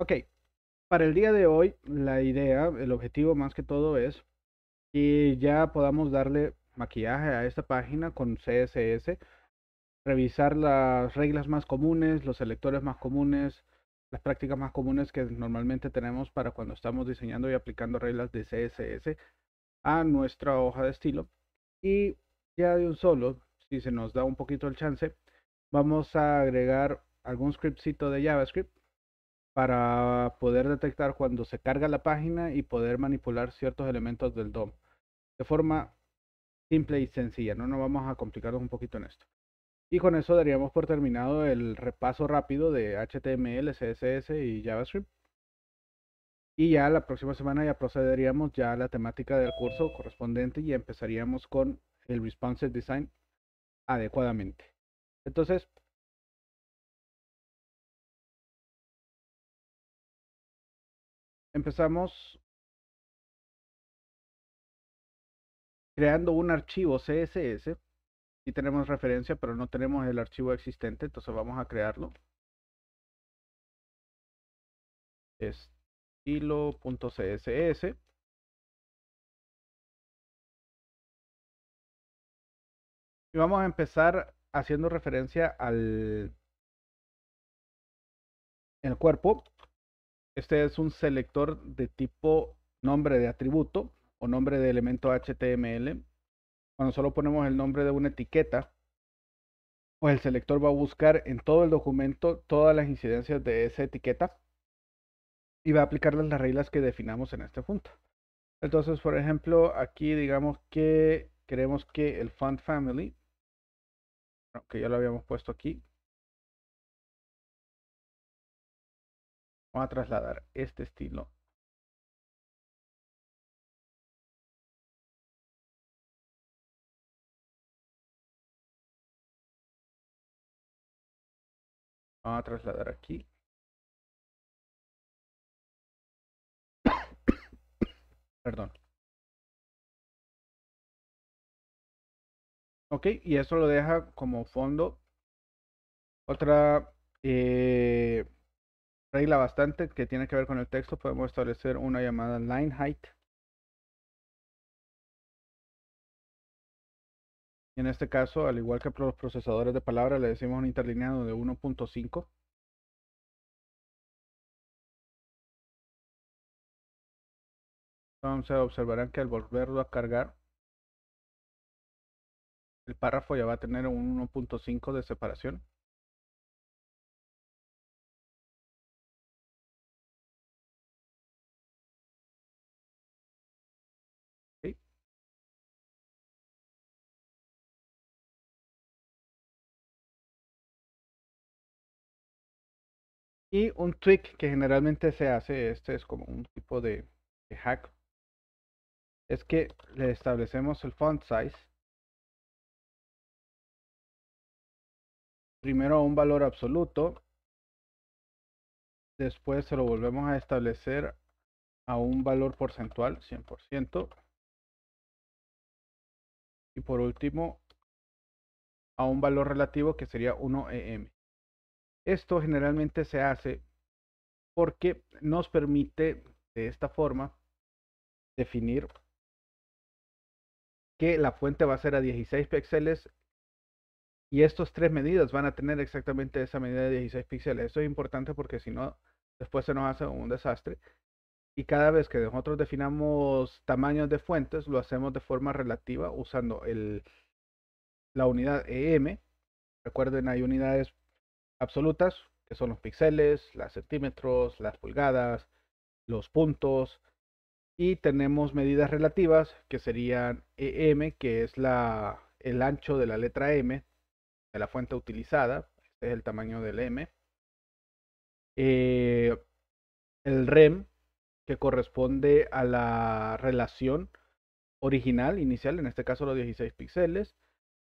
Ok, para el día de hoy la idea, el objetivo más que todo es que ya podamos darle maquillaje a esta página con CSS, revisar las reglas más comunes, los selectores más comunes, las prácticas más comunes que normalmente tenemos para cuando estamos diseñando y aplicando reglas de CSS a nuestra hoja de estilo. Y ya de un solo, si se nos da un poquito el chance, vamos a agregar algún scriptcito de JavaScript para poder detectar cuando se carga la página y poder manipular ciertos elementos del DOM de forma simple y sencilla. No nos vamos a complicarnos un poquito en esto. Y con eso daríamos por terminado el repaso rápido de HTML, CSS y JavaScript. Y ya la próxima semana ya procederíamos ya a la temática del curso correspondiente y empezaríamos con el responsive design adecuadamente. Entonces, empezamos creando un archivo CSS. Y tenemos referencia, pero no tenemos el archivo existente, entonces vamos a crearlo. Estilo.css. Y vamos a empezar haciendo referencia al el cuerpo este es un selector de tipo nombre de atributo o nombre de elemento HTML. Cuando solo ponemos el nombre de una etiqueta, pues el selector va a buscar en todo el documento todas las incidencias de esa etiqueta y va a aplicar las reglas que definamos en este punto. Entonces, por ejemplo, aquí digamos que queremos que el font family, que ya lo habíamos puesto aquí, Vamos a trasladar este estilo vamos a trasladar aquí perdón ok y eso lo deja como fondo otra eh, regla bastante que tiene que ver con el texto, podemos establecer una llamada line height. en este caso, al igual que los procesadores de palabras, le decimos un interlineado de 1.5. Entonces observarán que al volverlo a cargar, el párrafo ya va a tener un 1.5 de separación. Y un tweak que generalmente se hace, este es como un tipo de, hack, es que le establecemos el font size primero a un valor absoluto, después se lo volvemos a establecer a un valor porcentual, 100%, y por último a un valor relativo que sería 1 EM. Esto generalmente se hace porque nos permite de esta forma definir que la fuente va a ser a 16 píxeles y estos tres medidas van a tener exactamente esa medida de 16 píxeles. Esto es importante porque si no, después se nos hace un desastre. Y cada vez que nosotros definamos tamaños de fuentes, lo hacemos de forma relativa usando el, la unidad EM. Recuerden, hay unidades absolutas, que son los píxeles, las centímetros, las pulgadas, los puntos. Y tenemos medidas relativas, que serían EM, que es la, el ancho de la letra M, de la fuente utilizada. Este es el tamaño del M. Eh, el REM, que corresponde a la relación original, inicial, en este caso los 16 píxeles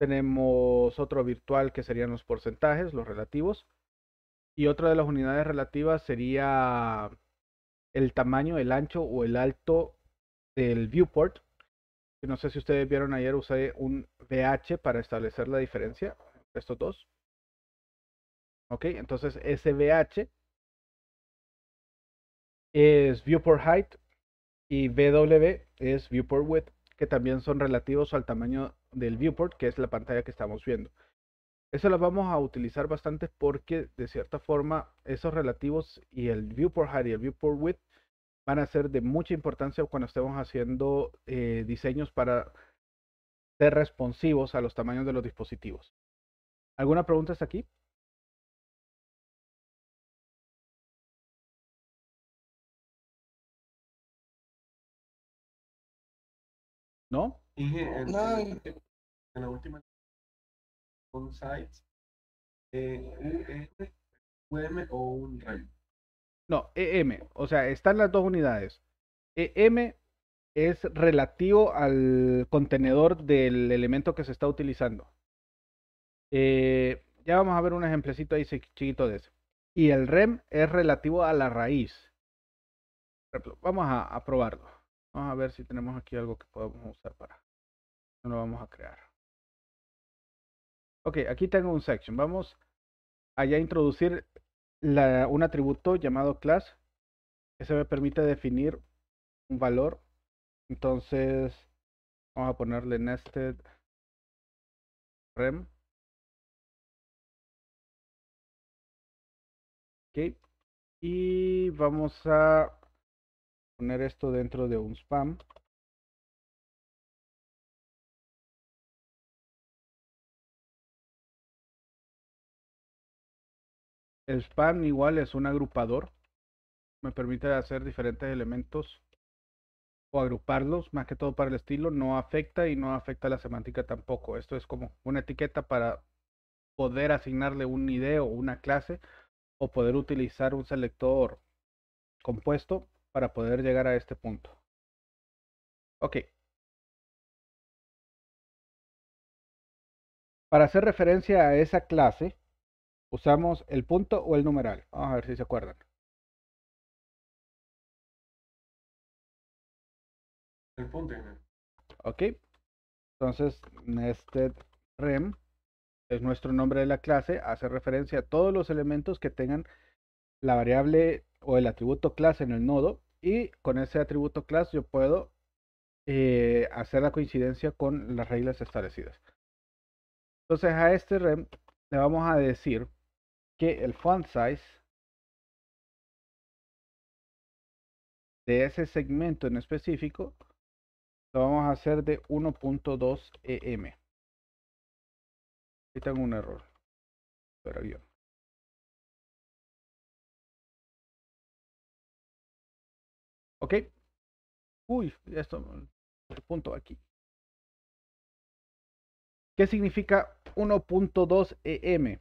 tenemos otro virtual que serían los porcentajes, los relativos. Y otra de las unidades relativas sería el tamaño, el ancho o el alto del viewport. No sé si ustedes vieron ayer, usé un VH para establecer la diferencia entre estos dos. Ok, entonces ese VH es viewport height y VW es viewport width, que también son relativos al tamaño del viewport, que es la pantalla que estamos viendo. Eso lo vamos a utilizar bastante porque de cierta forma esos relativos y el viewport height y el viewport width van a ser de mucha importancia cuando estemos haciendo eh, diseños para ser responsivos a los tamaños de los dispositivos. ¿Alguna pregunta hasta aquí? ¿No? en, no. la última con sites, eh, o un No, EM, o sea, están las dos unidades. EM es relativo al contenedor del elemento que se está utilizando. Eh, ya vamos a ver un ejemplecito ahí chiquito de ese. Y el REM es relativo a la raíz. Vamos a, a probarlo. Vamos a ver si tenemos aquí algo que podemos usar para no lo vamos a crear. Ok, aquí tengo un section. Vamos allá a introducir un atributo llamado class. Ese me permite definir un valor. Entonces, vamos a ponerle nested rem. Ok. Y vamos a poner esto dentro de un spam. El span igual es un agrupador. Me permite hacer diferentes elementos o agruparlos, más que todo para el estilo. No afecta y no afecta la semántica tampoco. Esto es como una etiqueta para poder asignarle un ID o una clase o poder utilizar un selector compuesto para poder llegar a este punto. Ok. Para hacer referencia a esa clase, usamos el punto o el numeral. Vamos a ver si se acuerdan. El punto. Ok. Entonces, nested rem es nuestro nombre de la clase, hace referencia a todos los elementos que tengan la variable o el atributo clase en el nodo y con ese atributo clase yo puedo eh, hacer la coincidencia con las reglas establecidas. Entonces a este rem le vamos a decir que el font size de ese segmento en específico lo vamos a hacer de 1.2 em aquí tengo un error pero bien ok uy esto el punto aquí ¿Qué significa 1.2 em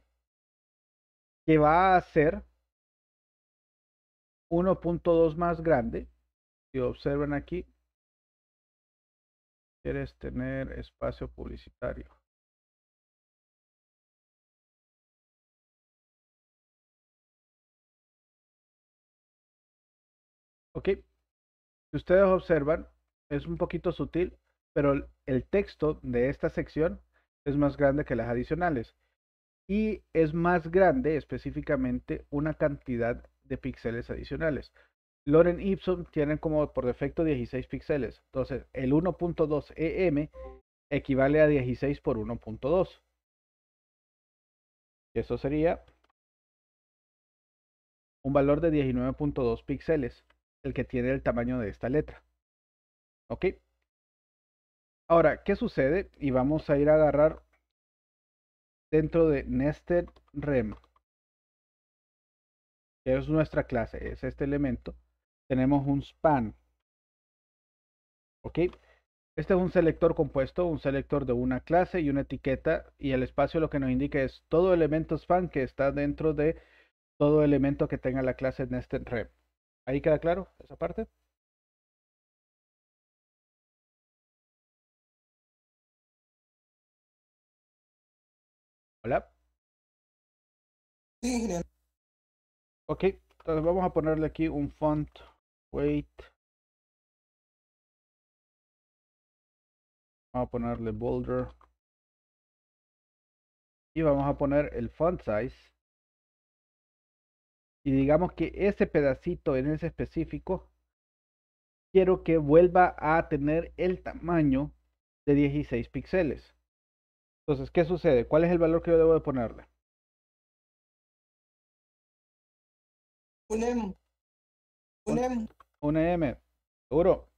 que va a ser 1.2 más grande. Si observan aquí, quieres tener espacio publicitario. Ok, si ustedes observan, es un poquito sutil, pero el texto de esta sección es más grande que las adicionales y es más grande específicamente una cantidad de píxeles adicionales. Loren Ipsum tienen como por defecto 16 píxeles. Entonces, el 1.2 EM equivale a 16 por 1.2. Eso sería un valor de 19.2 píxeles, el que tiene el tamaño de esta letra. ¿Ok? Ahora, ¿qué sucede? Y vamos a ir a agarrar dentro de nested rem, que es nuestra clase, es este elemento, tenemos un span. ¿Ok? Este es un selector compuesto, un selector de una clase y una etiqueta, y el espacio lo que nos indica es todo elemento span que está dentro de todo elemento que tenga la clase nested rem. ¿Ahí queda claro esa parte? Ok, entonces vamos a ponerle aquí un font weight. Vamos a ponerle boulder. Y vamos a poner el font size. Y digamos que ese pedacito en ese específico, quiero que vuelva a tener el tamaño de 16 píxeles. Entonces, ¿qué sucede? ¿Cuál es el valor que yo debo de ponerle? Un M. Un M. Un M. Seguro.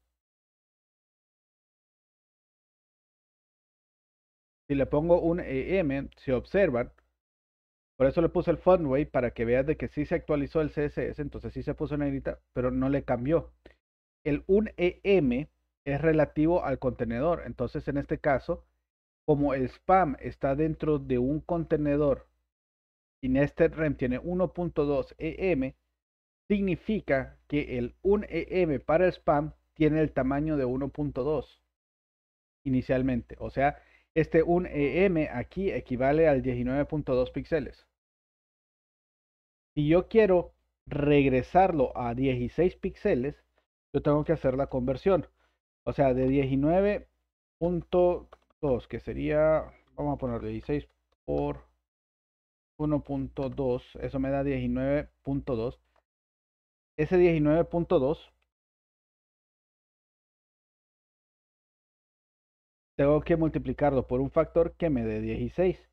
Si le pongo un em se observan, por eso le puse el Funway para que veas de que sí se actualizó el CSS, entonces sí se puso negrita, pero no le cambió. El un EM es relativo al contenedor, entonces en este caso, como el spam está dentro de un contenedor y Nested REM tiene 1.2 EM, significa que el 1EM para el spam tiene el tamaño de 1.2 inicialmente. O sea, este 1EM aquí equivale al 19.2 píxeles. Si yo quiero regresarlo a 16 píxeles, yo tengo que hacer la conversión. O sea, de 19.2, que sería, vamos a poner 16 por 1.2, eso me da 19.2 ese 192 Tengo que multiplicarlo por un factor que me dé 16.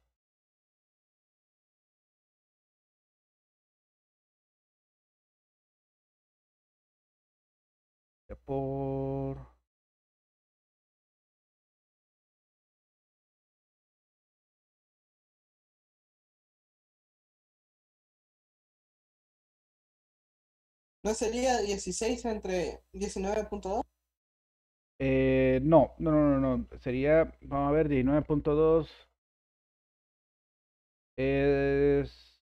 ¿No sería 16 entre 19.2? Eh, no, no, no, no, no. Sería, vamos a ver, 19.2 es...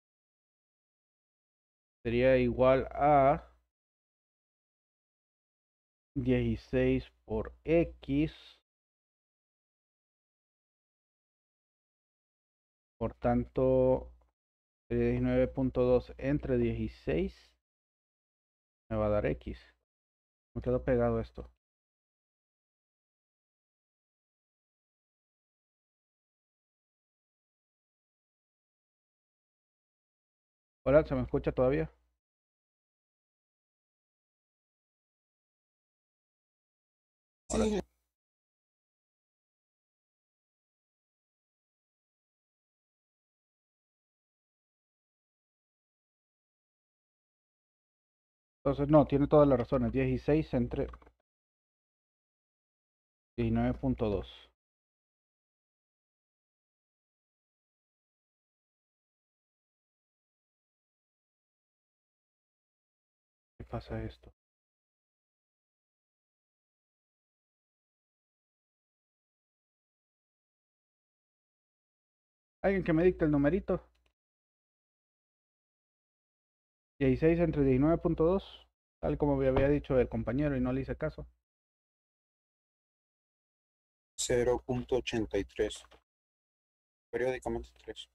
Sería igual a 16 por X. Por tanto, 19.2 entre 16 me va a dar X. Me quedó pegado esto. Hola, ¿se me escucha todavía? Entonces, no, tiene todas las razones. 16 entre 19.2. ¿Qué pasa esto? ¿Alguien que me dicte el numerito? 16 entre 19.2, tal como había dicho el compañero y no le hice caso. 0.83. Periódicamente 3.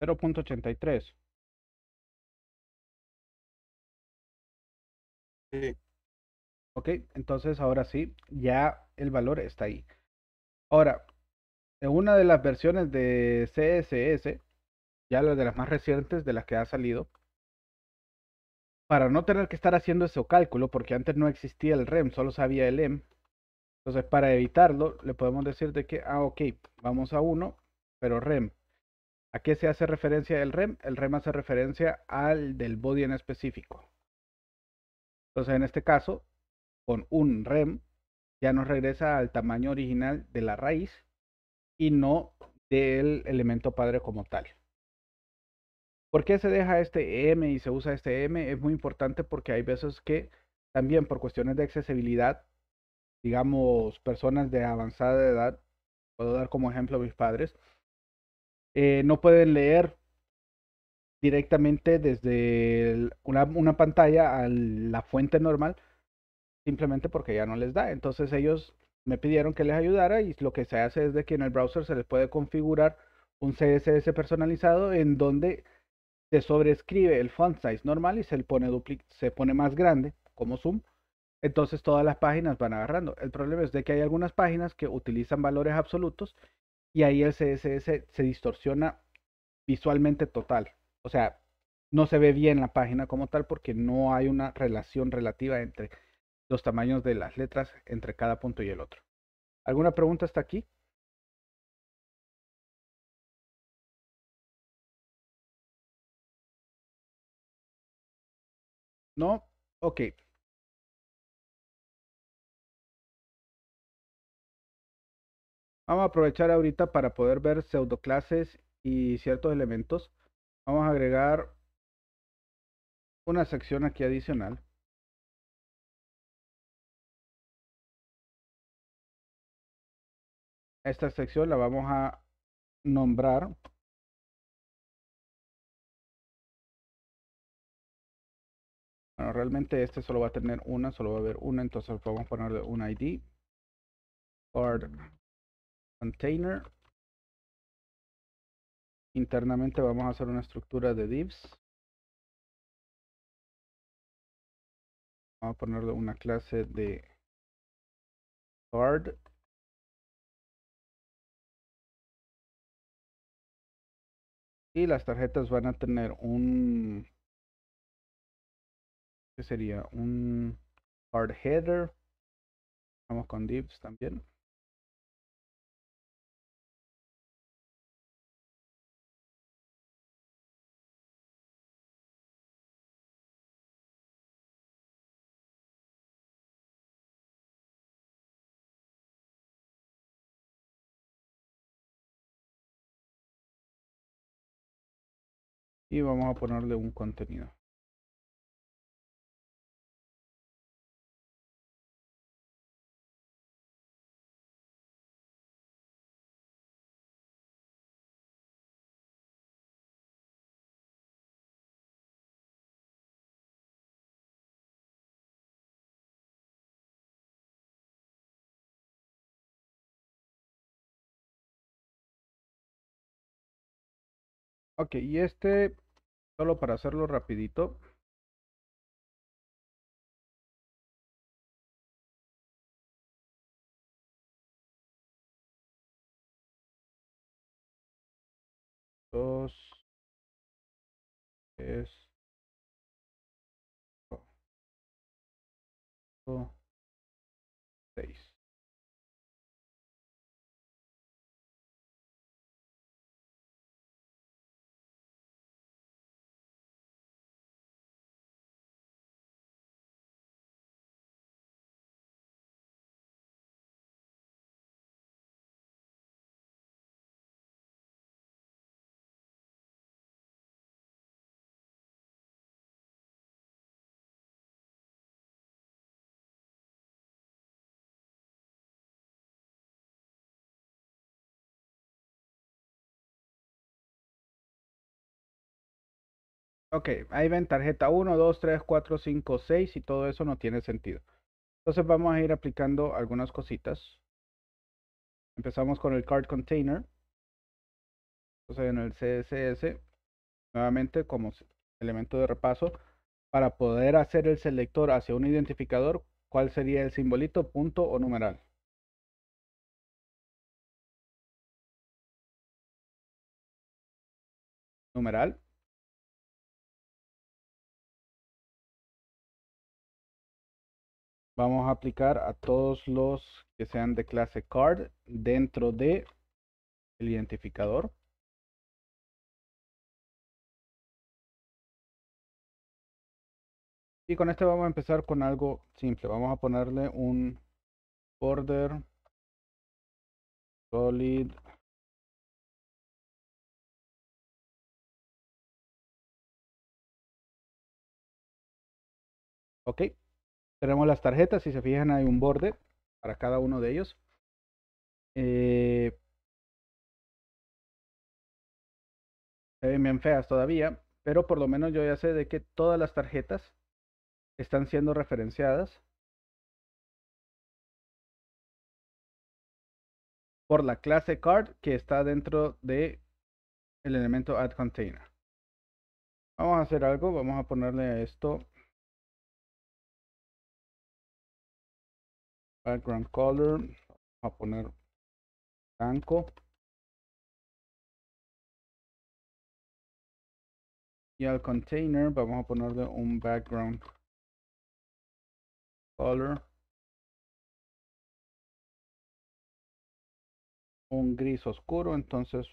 0.83. Sí. Ok, entonces ahora sí, ya el valor está ahí. Ahora, en una de las versiones de CSS, ya la de las más recientes de las que ha salido, para no tener que estar haciendo ese cálculo, porque antes no existía el REM, solo sabía el M. Entonces, para evitarlo, le podemos decir de que, ah, ok, vamos a 1, pero REM ¿A qué se hace referencia el REM? El REM hace referencia al del body en específico. Entonces, en este caso, con un REM, ya nos regresa al tamaño original de la raíz y no del elemento padre como tal. ¿Por qué se deja este M y se usa este M? Es muy importante porque hay veces que también por cuestiones de accesibilidad, digamos, personas de avanzada edad, puedo dar como ejemplo a mis padres, eh, no pueden leer directamente desde una, pantalla a la fuente normal, simplemente porque ya no les da. Entonces ellos me pidieron que les ayudara y lo que se hace es de que en el browser se les puede configurar un CSS personalizado en donde se sobrescribe el font size normal y se, pone, se pone más grande como zoom. Entonces todas las páginas van agarrando. El problema es de que hay algunas páginas que utilizan valores absolutos y ahí el CSS se distorsiona visualmente total. O sea, no se ve bien la página como tal porque no hay una relación relativa entre los tamaños de las letras entre cada punto y el otro. ¿Alguna pregunta hasta aquí? ¿No? Ok. Vamos a aprovechar ahorita para poder ver pseudo clases y ciertos elementos. Vamos a agregar una sección aquí adicional. Esta sección la vamos a nombrar Bueno, realmente este solo va a tener una, solo va a haber una, entonces vamos a ponerle un ID container. Internamente vamos a hacer una estructura de divs. Vamos a ponerle una clase de card. Y las tarjetas van a tener un... que sería? Un card header. Vamos con divs también. y vamos a ponerle un contenido Ok, y este Solo para hacerlo rapidito, Ok, ahí ven tarjeta 1, 2, 3, 4, 5, 6 y todo eso no tiene sentido. Entonces vamos a ir aplicando algunas cositas. Empezamos con el card container. Entonces en el CSS, nuevamente como elemento de repaso, para poder hacer el selector hacia un identificador, ¿cuál sería el simbolito, punto o numeral? Numeral. vamos a aplicar a todos los que sean de clase card dentro de el identificador. Y con este vamos a empezar con algo simple. Vamos a ponerle un border solid ok tenemos las tarjetas, si se fijan hay un borde para cada uno de ellos. Eh, se bien feas todavía, pero por lo menos yo ya sé de que todas las tarjetas están siendo referenciadas por la clase card que está dentro de el elemento add container. Vamos a hacer algo, vamos a ponerle a esto background color a poner blanco y al container vamos a ponerle un background color un gris oscuro entonces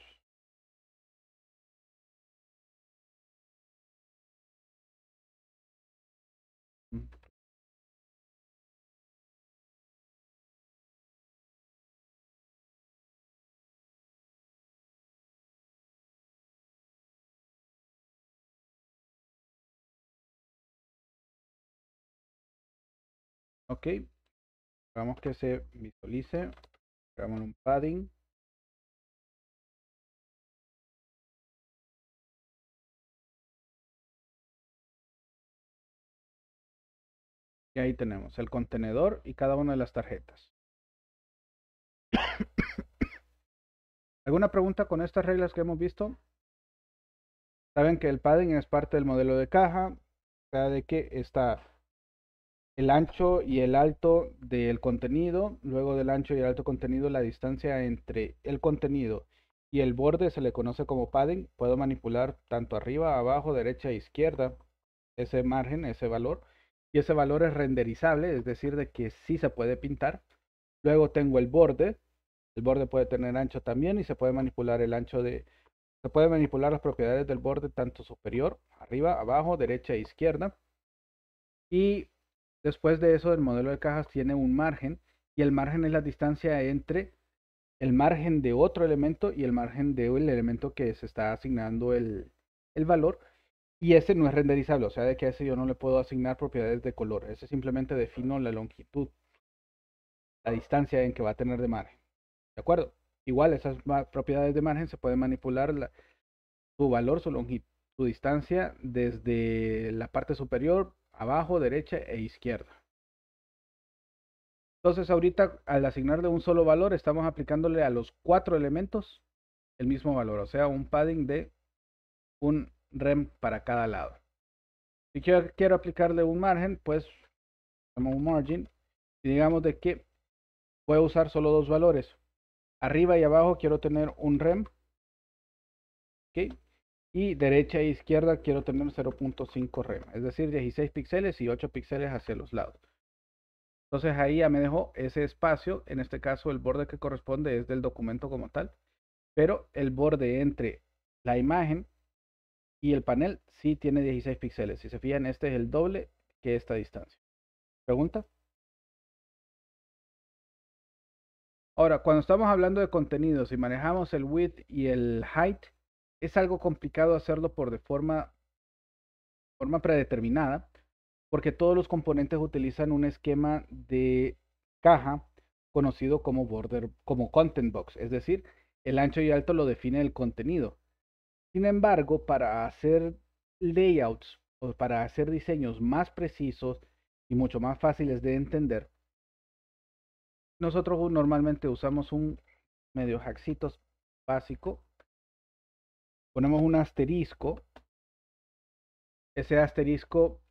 Ok. vamos que se visualice. Hagamos un padding. Y ahí tenemos el contenedor y cada una de las tarjetas. ¿Alguna pregunta con estas reglas que hemos visto? Saben que el padding es parte del modelo de caja, o sea, de que está el ancho y el alto del contenido, luego del ancho y el alto contenido, la distancia entre el contenido y el borde se le conoce como padding. Puedo manipular tanto arriba, abajo, derecha e izquierda ese margen, ese valor. Y ese valor es renderizable, es decir, de que sí se puede pintar. Luego tengo el borde. El borde puede tener ancho también y se puede manipular el ancho de... Se puede manipular las propiedades del borde tanto superior, arriba, abajo, derecha e izquierda. Y Después de eso, el modelo de cajas tiene un margen y el margen es la distancia entre el margen de otro elemento y el margen del el elemento que se está asignando el, el, valor. Y ese no es renderizable, o sea, de que a ese yo no le puedo asignar propiedades de color. Ese simplemente defino la longitud, la ah. distancia en que va a tener de margen. ¿De acuerdo? Igual esas propiedades de margen se pueden manipular su valor, su longitud, su distancia desde la parte superior abajo, derecha e izquierda. Entonces ahorita al asignarle un solo valor estamos aplicándole a los cuatro elementos el mismo valor, o sea un padding de un rem para cada lado. Si quiero aplicarle un margen, pues un margin y digamos de que voy usar solo dos valores. Arriba y abajo quiero tener un rem y derecha e izquierda quiero tener 0.5 rem, es decir 16 píxeles y 8 píxeles hacia los lados. Entonces ahí ya me dejó ese espacio, en este caso el borde que corresponde es del documento como tal, pero el borde entre la imagen y el panel sí tiene 16 píxeles. Si se fijan, este es el doble que esta distancia. ¿Pregunta? Ahora, cuando estamos hablando de contenidos y manejamos el width y el height, es algo complicado hacerlo por de forma, forma predeterminada, porque todos los componentes utilizan un esquema de caja conocido como border, como content box, es decir, el ancho y alto lo define el contenido. Sin embargo, para hacer layouts o para hacer diseños más precisos y mucho más fáciles de entender, nosotros normalmente usamos un medio jaxitos básico ponemos un asterisco. Ese asterisco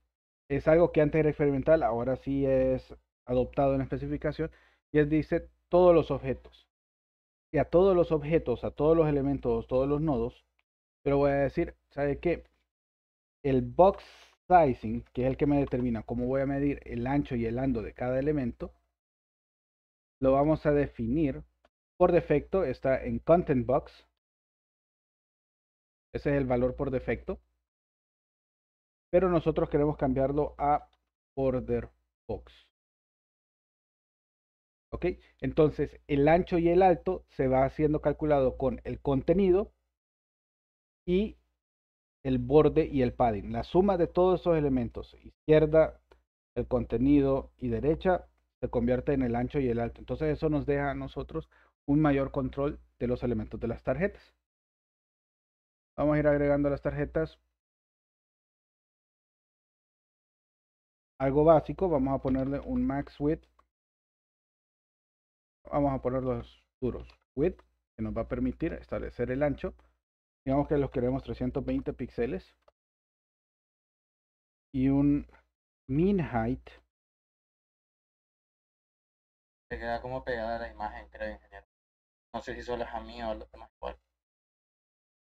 es algo que antes era experimental, ahora sí es adoptado en la especificación. Y él dice todos los objetos. Y a todos los objetos, a todos los elementos, todos los nodos, pero voy a decir, ¿sabe qué? El box sizing, que es el que me determina cómo voy a medir el ancho y el ando de cada elemento, lo vamos a definir. Por defecto está en content box ese es el valor por defecto. Pero nosotros queremos cambiarlo a border box. ¿Ok? Entonces, el ancho y el alto se va haciendo calculado con el contenido y el borde y el padding. La suma de todos esos elementos, izquierda, el contenido y derecha, se convierte en el ancho y el alto. Entonces, eso nos deja a nosotros un mayor control de los elementos de las tarjetas. Vamos a ir agregando las tarjetas. Algo básico, vamos a ponerle un max width. Vamos a poner los duros. Width, que nos va a permitir establecer el ancho. Digamos que los queremos 320 píxeles. Y un min height. Se queda como pegada la imagen, creo, ingeniero. No sé si solo es a mí o a los demás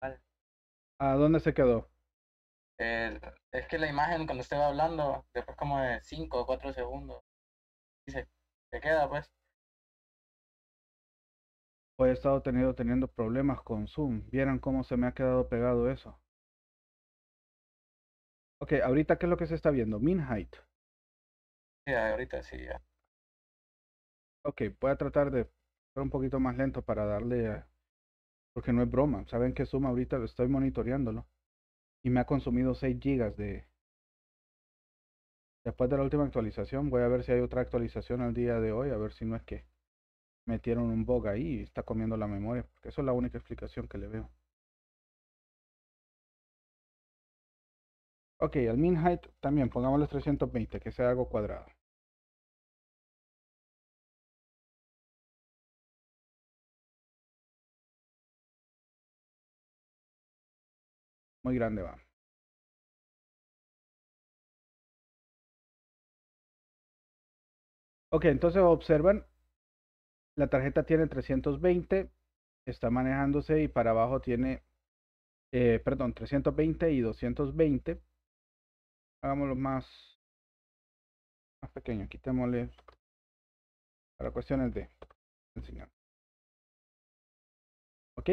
Vale. ¿A dónde se quedó? Eh, es que la imagen cuando estaba hablando, después como de 5 o 4 segundos, dice, se, queda pues. Pues he estado teniendo, problemas con Zoom. Vieran cómo se me ha quedado pegado eso. Ok, ahorita qué es lo que se está viendo? Min height. Sí, ahorita sí, ya. Ok, voy a tratar de ser un poquito más lento para darle porque no es broma. Saben que suma ahorita lo estoy monitoreándolo. Y me ha consumido 6 gigas de... Después de la última actualización, voy a ver si hay otra actualización al día de hoy. A ver si no es que metieron un bug ahí y está comiendo la memoria. Porque eso es la única explicación que le veo. Ok, al min height también pongamos los 320, que sea algo cuadrado. muy grande va. Ok, entonces observan, la tarjeta tiene 320, está manejándose y para abajo tiene, eh, perdón, 320 y 220. Hagámoslo más, más pequeño, quitémosle para cuestiones de enseñar. Ok.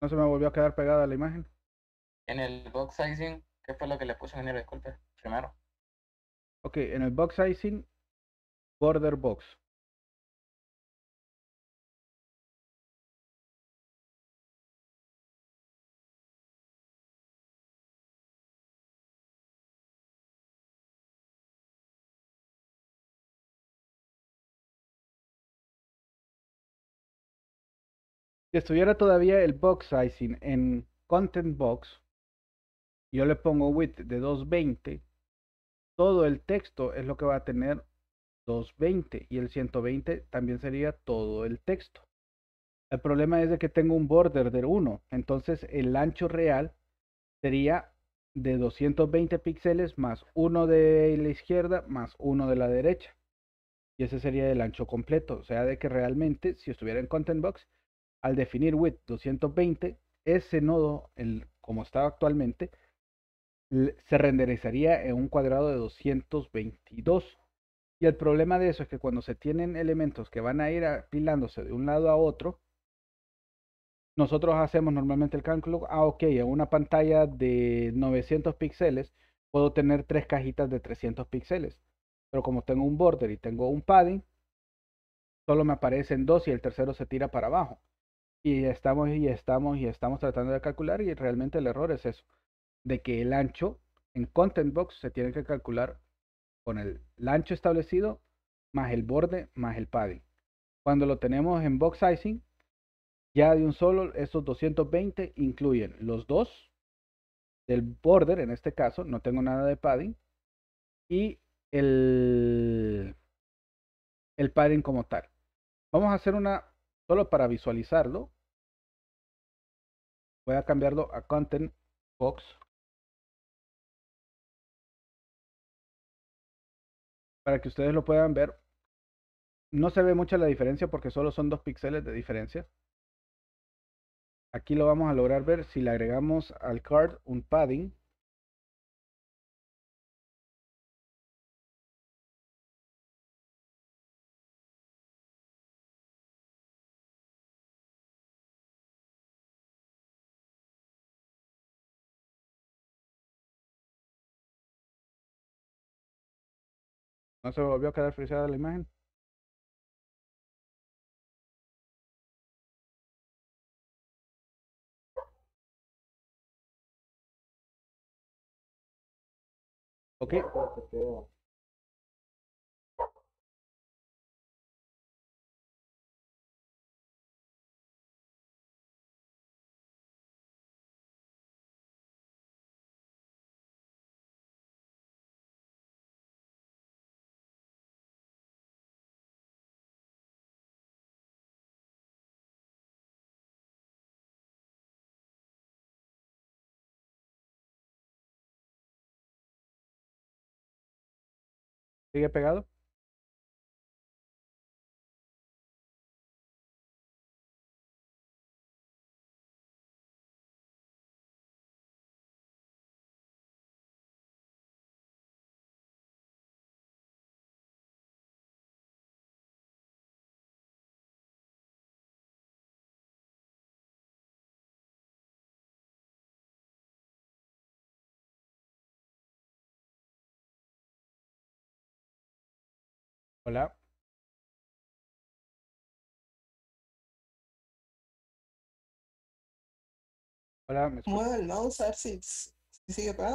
No se me volvió a quedar pegada la imagen. En el box sizing, ¿qué fue lo que le puso ingeniero? Disculpe, primero. Ok, en el box sizing, border box. si estuviera todavía el box sizing en content box, yo le pongo width de 220, todo el texto es lo que va a tener 220 y el 120 también sería todo el texto. El problema es de que tengo un border de 1, entonces el ancho real sería de 220 píxeles más uno de la izquierda más uno de la derecha. Y ese sería el ancho completo, o sea de que realmente si estuviera en content box al definir width 220, ese nodo, el, como está actualmente, se renderizaría en un cuadrado de 222. Y el problema de eso es que cuando se tienen elementos que van a ir apilándose de un lado a otro, nosotros hacemos normalmente el cálculo, ah, ok, en una pantalla de 900 píxeles puedo tener tres cajitas de 300 píxeles. Pero como tengo un border y tengo un padding, solo me aparecen dos y el tercero se tira para abajo. Y estamos y estamos y estamos tratando de calcular y realmente el error es eso, de que el ancho en content box se tiene que calcular con el, ancho establecido más el borde más el padding. Cuando lo tenemos en box sizing, ya de un solo, esos 220 incluyen los dos del border, en este caso, no tengo nada de padding, y el, el padding como tal. Vamos a hacer una, solo para visualizarlo, Voy a cambiarlo a Content Box. Para que ustedes lo puedan ver. No se ve mucha la diferencia porque solo son dos píxeles de diferencia. Aquí lo vamos a lograr ver si le agregamos al card un padding. No se volvió a quedar frisada la imagen. Ok. Pues, ¿Sigue pegado? Hola. Hola, ¿me Mueve el browser si, si sigue para.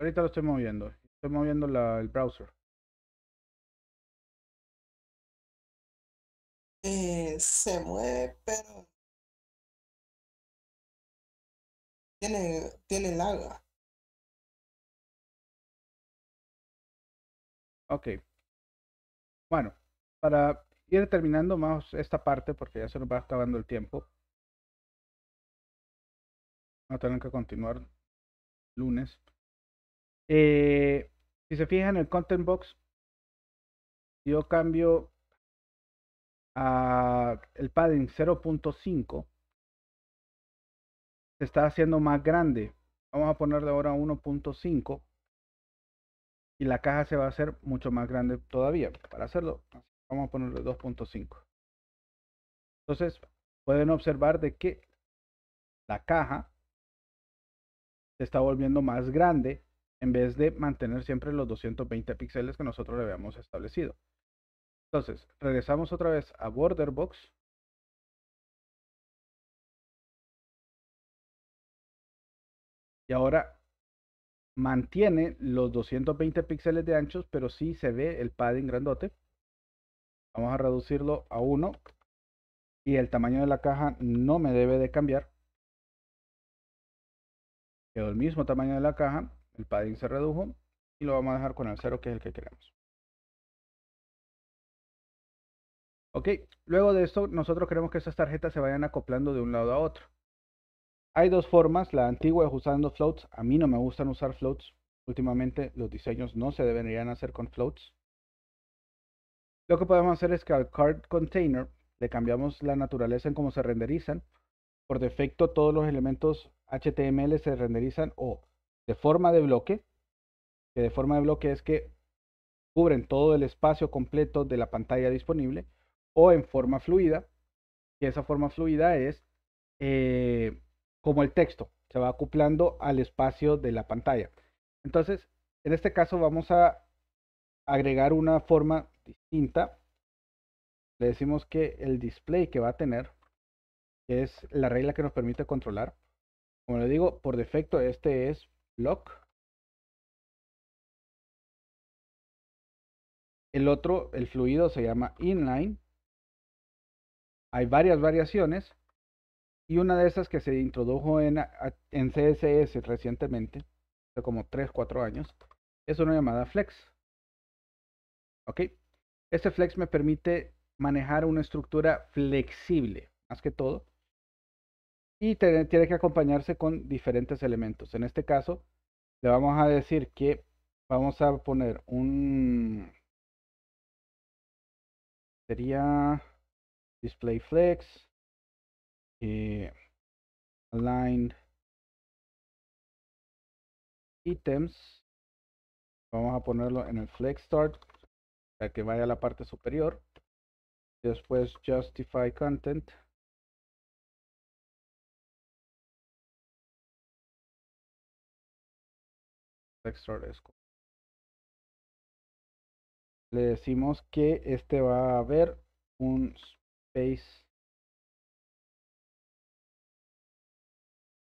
Ahorita lo estoy moviendo. Estoy moviendo la, el browser. Eh, se mueve, pero tiene, tiene laga. Ah. Ok. Bueno, para ir terminando más esta parte, porque ya se nos va acabando el tiempo. a tener que continuar lunes. Eh, si se fijan en el content box, yo cambio a el padding 0.5. Se está haciendo más grande. Vamos a ponerle ahora 1.5 y la caja se va a hacer mucho más grande todavía. Para hacerlo, vamos a ponerle 2.5. Entonces, pueden observar de que la caja se está volviendo más grande en vez de mantener siempre los 220 píxeles que nosotros le habíamos establecido. Entonces, regresamos otra vez a Border Box. Y ahora mantiene los 220 píxeles de anchos, pero sí se ve el padding grandote. Vamos a reducirlo a 1 y el tamaño de la caja no me debe de cambiar. Quedó el mismo tamaño de la caja, el padding se redujo y lo vamos a dejar con el 0 que es el que queremos. Ok, luego de esto nosotros queremos que estas tarjetas se vayan acoplando de un lado a otro. Hay dos formas, la antigua es usando floats, a mí no me gustan usar floats, últimamente los diseños no se deberían hacer con floats. Lo que podemos hacer es que al card container le cambiamos la naturaleza en cómo se renderizan. Por defecto todos los elementos HTML se renderizan o de forma de bloque, que de forma de bloque es que cubren todo el espacio completo de la pantalla disponible, o en forma fluida, que esa forma fluida es eh, como el texto, se va acoplando al espacio de la pantalla. Entonces, en este caso vamos a agregar una forma distinta. Le decimos que el display que va a tener, es la regla que nos permite controlar. Como le digo, por defecto este es block. El otro, el fluido, se llama inline. Hay varias variaciones. Y una de esas que se introdujo en, CSS recientemente, hace como 3, 4 años, es una llamada Flex. ¿Ok? Este Flex me permite manejar una estructura flexible, más que todo, y tiene que acompañarse con diferentes elementos. En este caso, le vamos a decir que vamos a poner un... Sería display flex eh, aligned items vamos a ponerlo en el flex start para que vaya a la parte superior después justify content flex start es le decimos que este va a haber un space